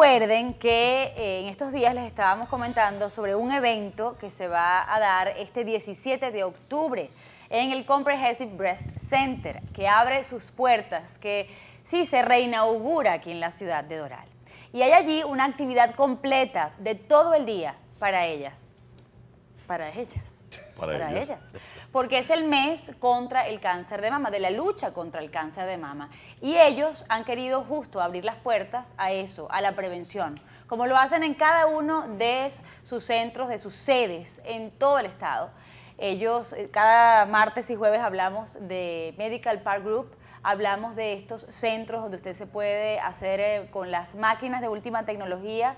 Recuerden que eh, en estos días les estábamos comentando sobre un evento que se va a dar este 17 de octubre en el Comprehensive Breast Center, que abre sus puertas, que sí se reinaugura aquí en la ciudad de Doral. Y hay allí una actividad completa de todo el día para ellas. Para ellas. Para, ellas. Porque es el mes contra el cáncer de mama, de la lucha contra el cáncer de mama. Y ellos han querido justo abrir las puertas a eso, a la prevención, como lo hacen en cada uno de sus centros, de sus sedes en todo el estado. Ellos, eh, cada martes y jueves hablamos de Medical Park Group, hablamos de estos centros donde usted se puede hacer eh, con las máquinas de última tecnología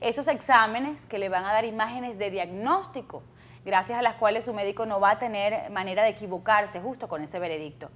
esos exámenes que le van a dar imágenes de diagnóstico gracias a las cuales su médico no va a tener manera de equivocarse justo con ese veredicto.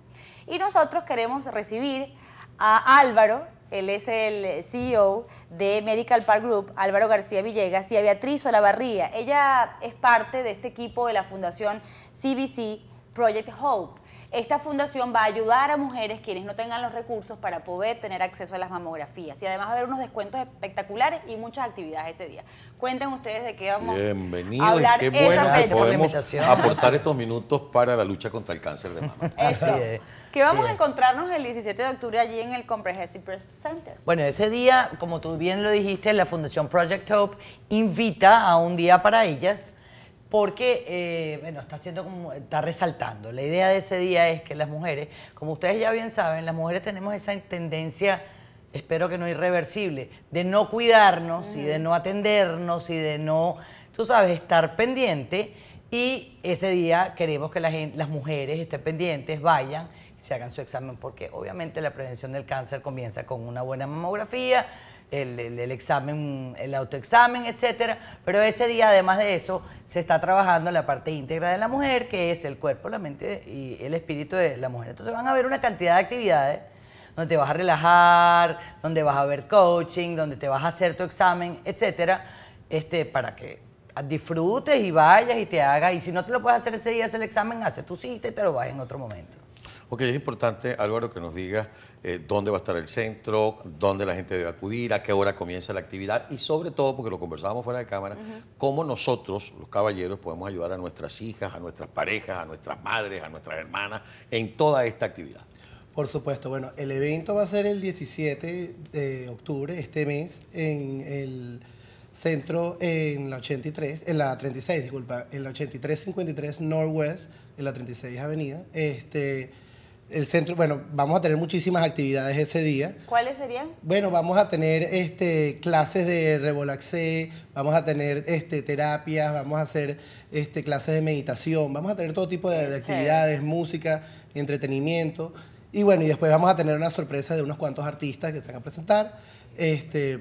Y nosotros queremos recibir a Álvaro, él es el CEO de Medical Park Group, Álvaro García Villegas, y a Beatriz Olavarría. Ella es parte de este equipo de la Fundación CBC Project Hope esta fundación va a ayudar a mujeres quienes no tengan los recursos para poder tener acceso a las mamografías. Y además va a haber unos descuentos espectaculares y muchas actividades ese día. Cuenten ustedes de qué vamos a hablar. Qué bueno podemos aportar estos minutos para la lucha contra el cáncer de mama. es. Que vamos a encontrarnos el 17 de octubre allí en el Comprehensive Breast Center. Bueno, ese día, como tú bien lo dijiste, la Fundación Project Hope invita a un día para ellas porque eh, bueno, está haciendo como, está resaltando. La idea de ese día es que las mujeres, como ustedes ya bien saben, las mujeres tenemos esa tendencia, espero que no irreversible, de no cuidarnos y de no atendernos y de no, tú sabes, estar pendiente. Y ese día queremos que las mujeres estén pendientes, vayan y se hagan su examen, porque obviamente la prevención del cáncer comienza con una buena mamografía, el, examen, el autoexamen, etcétera. Pero ese día, además de eso, se está trabajando la parte íntegra de la mujer, que es el cuerpo, la mente y el espíritu de la mujer. Entonces van a haber una cantidad de actividades donde te vas a relajar, donde vas a ver coaching, donde te vas a hacer tu examen, etcétera, este, para que disfrutes y vayas y te hagas. Y si no te lo puedes hacer ese día, hacer el examen, hace tu cita y te lo vas en otro momento. Ok, es importante, Álvaro, que nos digas eh, dónde va a estar el centro, dónde la gente debe acudir, a qué hora comienza la actividad y sobre todo, porque lo conversábamos fuera de cámara, cómo nosotros, los caballeros, podemos ayudar a nuestras hijas, a nuestras parejas, a nuestras madres, a nuestras hermanas, en toda esta actividad. Por supuesto, bueno, el evento va a ser el 17 de octubre, este mes, en el centro en la 83, en la 36, disculpa, en la 8353 Northwest, en la 36 Avenida. Este, el centro, bueno, vamos a tener muchísimas actividades ese día. ¿Cuáles serían? Bueno, vamos a tener este, clases de Revolaxé, vamos a tener este, terapias, vamos a hacer este, clases de meditación, vamos a tener todo tipo de, actividades, música, entretenimiento. Y bueno, y después vamos a tener una sorpresa de unos cuantos artistas que se van a presentar.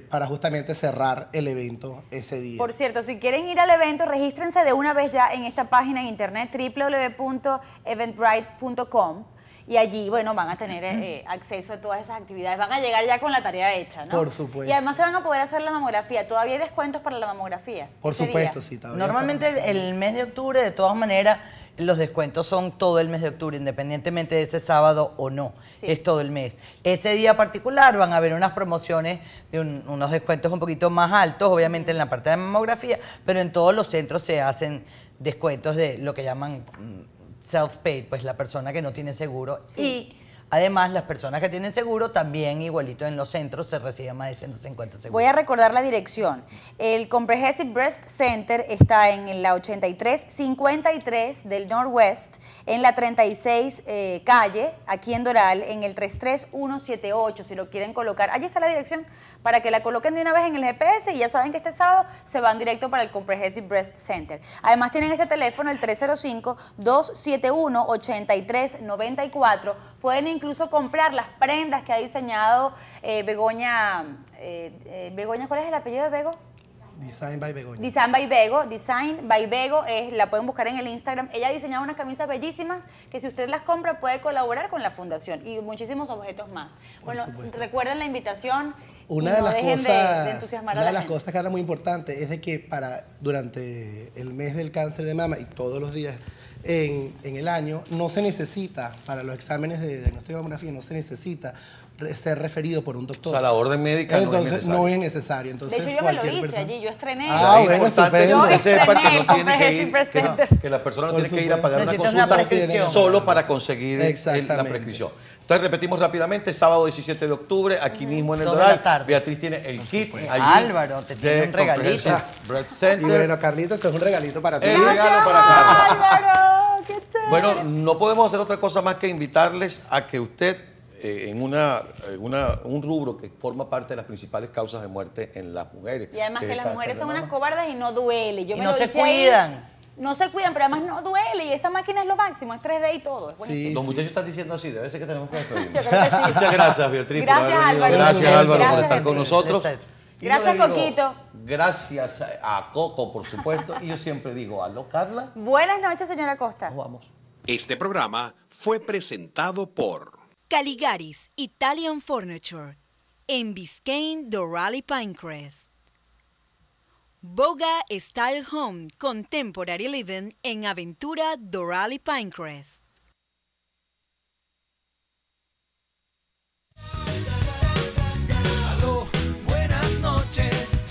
para justamente cerrar el evento ese día. Por cierto, si quieren ir al evento, regístrense de una vez ya en esta página en internet www.eventbrite.com y allí, bueno, van a tener eh, eh, acceso a todas esas actividades, van a llegar ya con la tarea hecha, ¿no? Por supuesto. Y además se van a poder hacer la mamografía, todavía hay descuentos para la mamografía. Por supuesto, sí, todavía. Normalmente el mes de octubre, de todas maneras, los descuentos son todo el mes de octubre, independientemente de ese sábado o no. Es todo el mes. Ese día particular van a haber unas promociones de unos descuentos un poquito más altos, obviamente en la parte de mamografía, pero en todos los centros se hacen descuentos de lo que llaman mm, self-paid, pues la persona que no tiene seguro. Y Además, las personas que tienen seguro también igualito en los centros se reciben más de 150 seguros. Voy a recordar la dirección. El Comprehensive Breast Center está en la 8353 del Northwest, en la 36 eh, calle, aquí en Doral, en el 33178, si lo quieren colocar. Allí está la dirección para que la coloquen de una vez en el GPS y ya saben que este sábado se van directo para el Comprehensive Breast Center. Además tienen este teléfono, el 305-271-8394. Pueden incluso comprar las prendas que ha diseñado eh, Begoña. Eh, Begoña, ¿cuál es el apellido de Bego? Design by Bego. Design by Bego. Design by Bego es, la pueden buscar en el Instagram. Ella ha diseñado unas camisas bellísimas que si usted las compra puede colaborar con la fundación y muchísimos objetos más. bueno, recuerden la invitación. Una de las cosas, de, entusiasmar de las cosas que era muy importante es de que para durante el mes del cáncer de mama y todos los días en, en el año, no se necesita, para los exámenes de diagnóstico de mamografía, no se necesita ser referido por un doctor. O sea, la orden médica Entonces, no es necesaria. No es necesario. Entonces, de hecho, yo me lo hice allí, yo estrené. Ah, bueno, estupendo. Que sepa que no tiene que ir, que, que, la persona no tiene que ir a pagar una consulta solo para conseguir la prescripción. Entonces, repetimos rápidamente, sábado 17 de octubre, aquí mismo en el Doral, Beatriz tiene el kit Álvaro, te tiene un regalito. Y bueno, Carlitos, que es un regalito para ti. Un regalo para Carlos. Bueno, no podemos hacer otra cosa más que invitarles a que usted, eh, en, una, un rubro que forma parte de las principales causas de muerte en las mujeres. Y además que, las mujeres son unas cobardas y no duele. y no se cuidan. no se cuidan, pero además no duele y esa máquina es lo máximo, es 3D y todo. Los muchachos están diciendo así, debe ser que tenemos que despedirnos. Muchas gracias, Beatriz. Gracias, Álvaro. Gracias, Álvaro, por estar con nosotros gracias, Coquito. Gracias a Coco, por supuesto. y yo siempre digo, aló, Carla. Buenas noches, señora Costa. vamos. Este programa fue presentado por Caligaris Italian Furniture en Biscayne, Dorali Pinecrest. Boga Style Home Contemporary Living en Aventura, Dorali Pinecrest. chance.